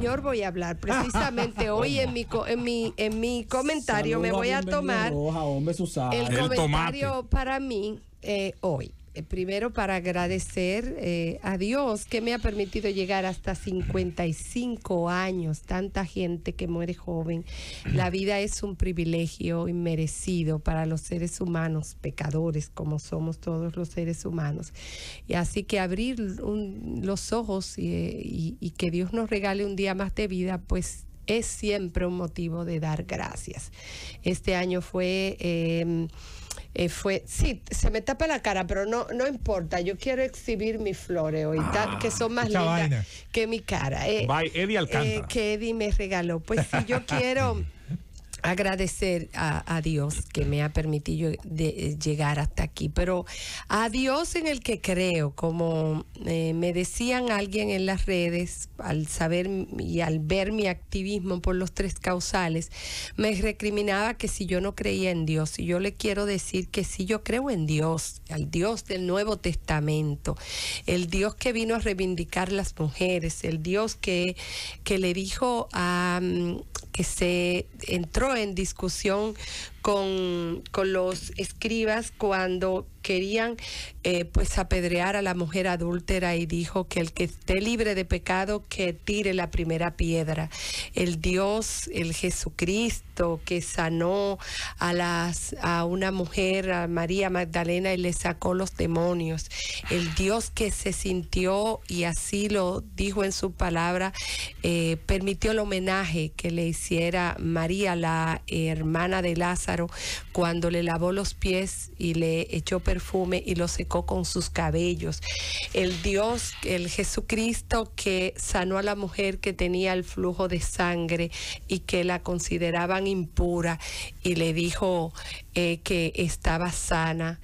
señor voy a hablar. Precisamente hoy en mi, en mi, en mi comentario me voy a tomar el, comentario para mí eh, hoy. Eh, primero para agradecer eh, a Dios que me ha permitido llegar hasta 55 años, tanta gente que muere joven. La vida es un privilegio inmerecido para los seres humanos, pecadores como somos todos los seres humanos. Y así que abrir los ojos eh, y que Dios nos regale un día más de vida, pues es siempre un motivo de dar gracias. Este año fue... Em, eh, fue, sí, se me tapa la cara, pero no, no importa, yo quiero exhibir mis flores hoy, ah, que son más lindas que mi cara. Eh, eh, que Eddie me regaló. Pues si yo quiero agradecer a, Dios que me ha permitido llegar hasta aquí, pero a Dios en el que creo, como eh, me decían alguien en las redes, al saber y al ver mi activismo por los tres causales, me recriminaba que si yo no creía en Dios, y yo le quiero decir que si yo creo en Dios, al Dios del Nuevo Testamento, el Dios que vino a reivindicar las mujeres, el Dios que, que le dijo a mm, que se entró en discusión con, los escribas cuando querían eh, pues apedrear a la mujer adúltera y dijo que el que esté libre de pecado que tire la primera piedra. El Dios, el Jesucristo que sanó a las a una mujer, a María Magdalena y le sacó los demonios. El Dios que se sintió y así lo dijo en su palabra, eh, permitió el homenaje que le hiciera María, la hermana de Lázaro cuando le lavó los pies y le echó perfume y lo secó con sus cabellos. El Dios, el Jesucristo que sanó a la mujer que tenía el flujo de sangre y que la consideraban impura y le dijo eh, que estaba sana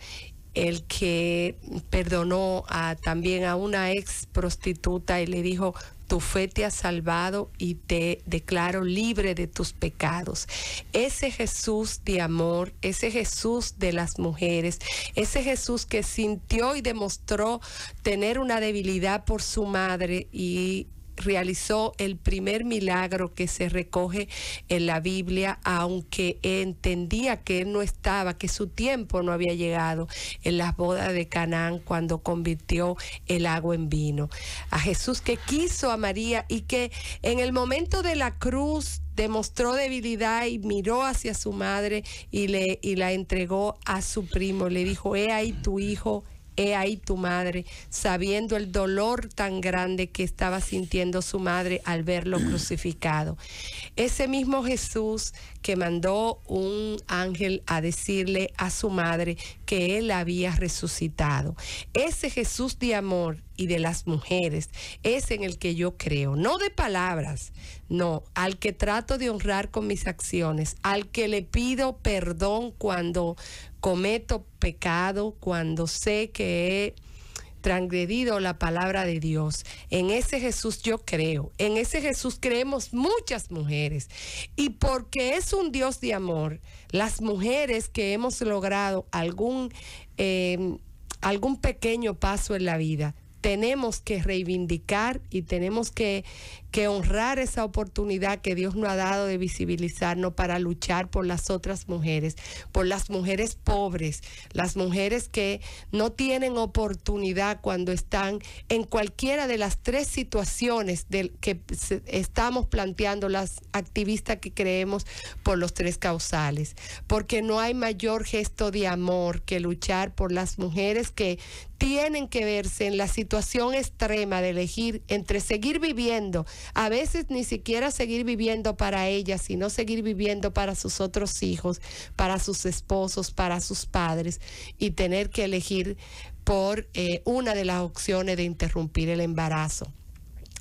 el que perdonó también a una ex prostituta y le dijo, tu fe te ha salvado y te declaro libre de tus pecados. Ese Jesús de amor, ese Jesús de las mujeres, ese Jesús que sintió y demostró tener una debilidad por su madre y realizó el primer milagro que se recoge en la Biblia, aunque entendía que él no estaba, que su tiempo no había llegado en las bodas de Canaán cuando convirtió el agua en vino. A Jesús que quiso a María y que en el momento de la cruz demostró debilidad y miró hacia su madre y le y la entregó a su primo, le dijo, "He ahí tu hijo." he ahí tu madre, sabiendo el dolor tan grande que estaba sintiendo su madre al verlo crucificado. Ese mismo Jesús que mandó un ángel a decirle a su madre que él había resucitado. Ese Jesús de amor y de las mujeres es en el que yo creo, no de palabras, no, al que trato de honrar con mis acciones, al que le pido perdón cuando cometo pecado, cuando sé que he transgredido la palabra de Dios. En ese Jesús yo creo, en ese Jesús creemos muchas mujeres. Y porque es un Dios de amor, las mujeres que hemos logrado algún, eh, algún pequeño paso en la vida, tenemos que reivindicar y tenemos que, honrar esa oportunidad que Dios nos ha dado de visibilizarnos para luchar por las otras mujeres, por las mujeres pobres, las mujeres que no tienen oportunidad cuando están en cualquiera de las tres situaciones que estamos planteando las activistas que creemos por los tres causales, porque no hay mayor gesto de amor que luchar por las mujeres que tienen que verse en la situación extrema de elegir entre seguir viviendo, a veces ni siquiera seguir viviendo para ellas, sino seguir viviendo para sus otros hijos, para sus esposos, para sus padres, y tener que elegir por eh, una de las opciones de interrumpir el embarazo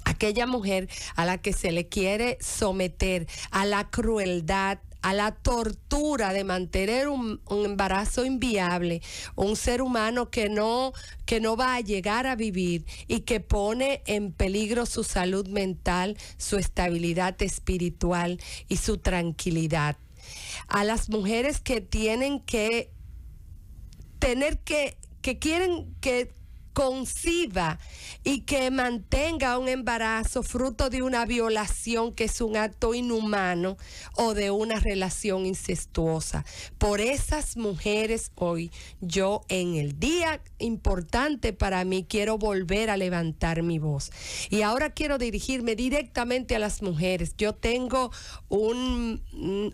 aquella mujer a la que se le quiere someter a la crueldad, a la tortura de mantener un, embarazo inviable, un ser humano que no, que no va a llegar a vivir y que pone en peligro su salud mental, su estabilidad espiritual y su tranquilidad. A las mujeres que tienen que tener que, que quieren que conciba y que mantenga un embarazo fruto de una violación que es un acto inhumano o de una relación incestuosa. Por esas mujeres hoy, yo en el día importante para mí quiero volver a levantar mi voz. Y ahora quiero dirigirme directamente a las mujeres. Yo tengo un,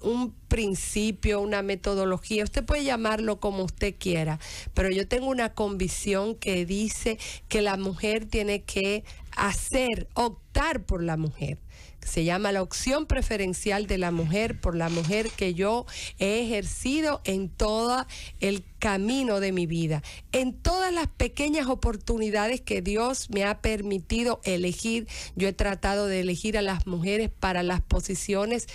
un principio, una metodología, usted puede llamarlo como usted quiera, pero yo tengo una convicción que dice que la mujer tiene que hacer, optar por la mujer. Se llama la opción preferencial de la mujer por la mujer que yo he ejercido en todo el camino de mi vida, en todas las pequeñas oportunidades que Dios me ha permitido elegir. Yo he tratado de elegir a las mujeres para las posiciones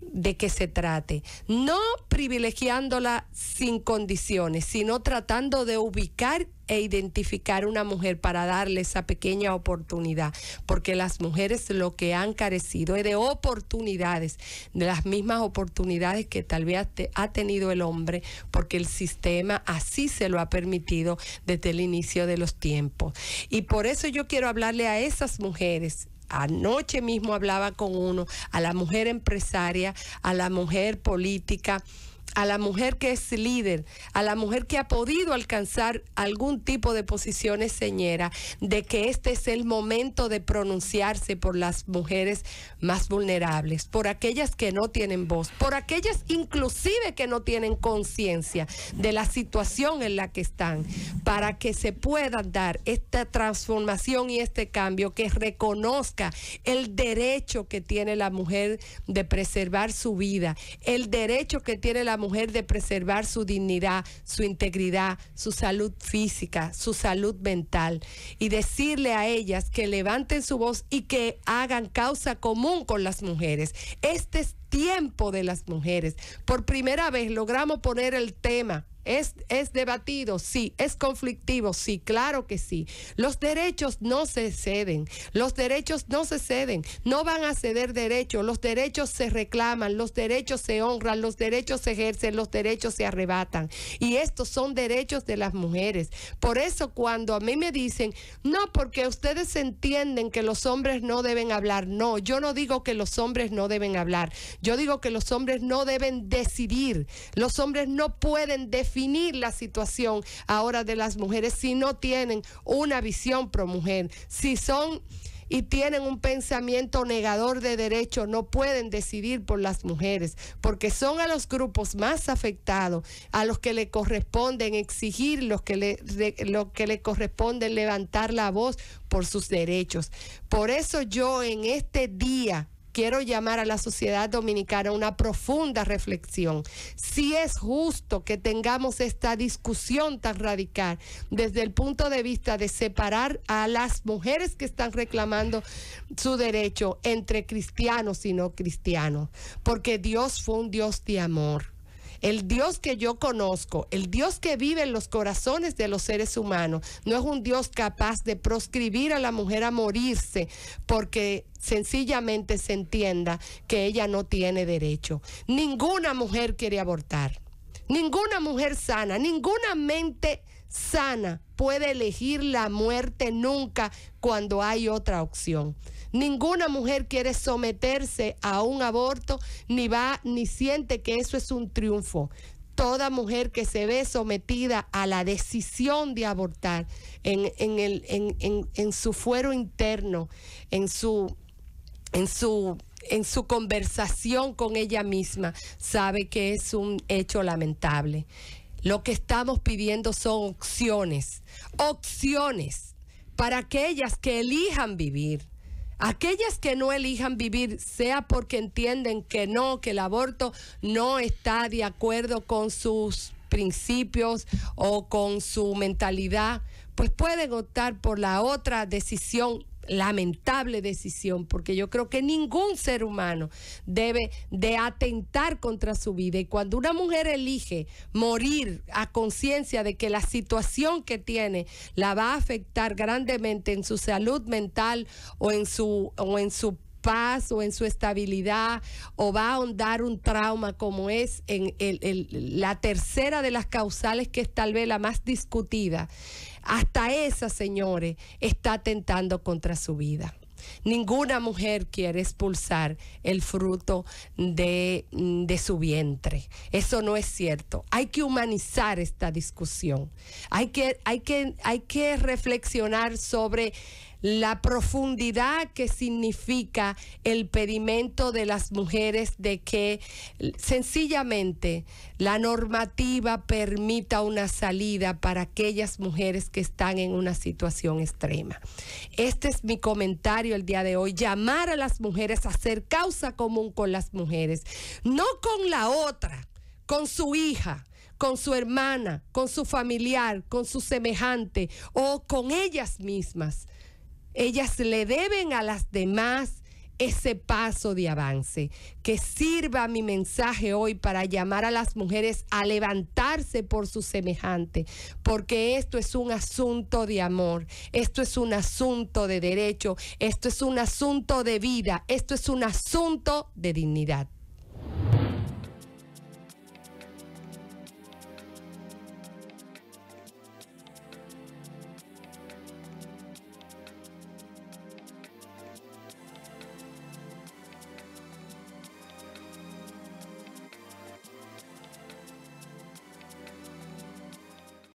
de que se trate, no privilegiándola sin condiciones, sino tratando de ubicar e identificar una mujer para darle esa pequeña oportunidad, porque las mujeres lo que han carecido es de oportunidades, de las mismas oportunidades que tal vez ha tenido el hombre, porque el sistema así se lo ha permitido desde el inicio de los tiempos. Y por eso yo quiero hablarle a esas mujeres anoche mismo hablaba con uno, a la mujer empresaria, a la mujer política, a la mujer que es líder, a la mujer que ha podido alcanzar algún tipo de posiciones señera, de que este es el momento de pronunciarse por las mujeres más vulnerables, por aquellas que no tienen voz, por aquellas inclusive que no tienen conciencia de la situación en la que están, para que se pueda dar esta transformación y este cambio que reconozca el derecho que tiene la mujer de preservar su vida, el derecho que tiene la mujer de preservar su dignidad, su integridad, su salud física, su salud mental y decirle a ellas que levanten su voz y que hagan causa común con las mujeres. Este es tiempo de las mujeres. Por primera vez logramos poner el tema ¿Es, debatido? Sí. ¿Es conflictivo? Sí, claro que sí. Los derechos no se ceden. Los derechos no se ceden. No van a ceder derechos. Los derechos se reclaman, los derechos se honran, los derechos se ejercen, los derechos se arrebatan. Y estos son derechos de las mujeres. Por eso cuando a mí me dicen, no, porque ustedes entienden que los hombres no deben hablar. No, yo no digo que los hombres no deben hablar. Yo digo que los hombres no deben decidir. Los hombres no pueden definir definir la situación ahora de las mujeres si no tienen una visión pro mujer, si son y tienen un pensamiento negador de derecho, no pueden decidir por las mujeres, porque son a los grupos más afectados, a los que le corresponden exigir, los que lo que le corresponde levantar la voz por sus derechos. Por eso yo en este día quiero llamar a la sociedad dominicana a una profunda reflexión. Si es justo que tengamos esta discusión tan radical desde el punto de vista de separar a las mujeres que están reclamando su derecho entre cristianos y no cristianos, porque Dios fue un Dios de amor. El Dios que yo conozco, el Dios que vive en los corazones de los seres humanos, no es un Dios capaz de proscribir a la mujer a morirse porque sencillamente se entienda que ella no tiene derecho. Ninguna mujer quiere abortar, ninguna mujer sana, ninguna mente sana puede elegir la muerte nunca cuando hay otra opción. Ninguna mujer quiere someterse a un aborto ni va ni siente que eso es un triunfo. Toda mujer que se ve sometida a la decisión de abortar en, en, su fuero interno, en su, en su en su conversación con ella misma sabe que es un hecho lamentable. Lo que estamos pidiendo son opciones, opciones para aquellas que elijan vivir. Aquellas que no elijan vivir, sea porque entienden que no, que el aborto no está de acuerdo con sus principios o con su mentalidad, pues pueden optar por la otra decisión lamentable decisión, porque yo creo que ningún ser humano debe de atentar contra su vida. Y cuando una mujer elige morir a conciencia de que la situación que tiene la va a afectar grandemente en su salud mental o en su, o en su paz o en su estabilidad o va a ahondar un trauma como es en la tercera de las causales que es tal vez la más discutida. Hasta esa, señores, está atentando contra su vida. Ninguna mujer quiere expulsar el fruto de, de, su vientre. Eso no es cierto. Hay que humanizar esta discusión. Hay que, hay que, hay que reflexionar sobre la profundidad que significa el pedimento de las mujeres de que sencillamente la normativa permita una salida para aquellas mujeres que están en una situación extrema. Este es mi comentario el día de hoy, llamar a las mujeres a hacer causa común con las mujeres, no con la otra, con su hija, con su hermana, con su familiar, con su semejante o con ellas mismas ellas le deben a las demás ese paso de avance. Que sirva mi mensaje hoy para llamar a las mujeres a levantarse por su semejante, porque esto es un asunto de amor, esto es un asunto de derecho, esto es un asunto de vida, esto es un asunto de dignidad.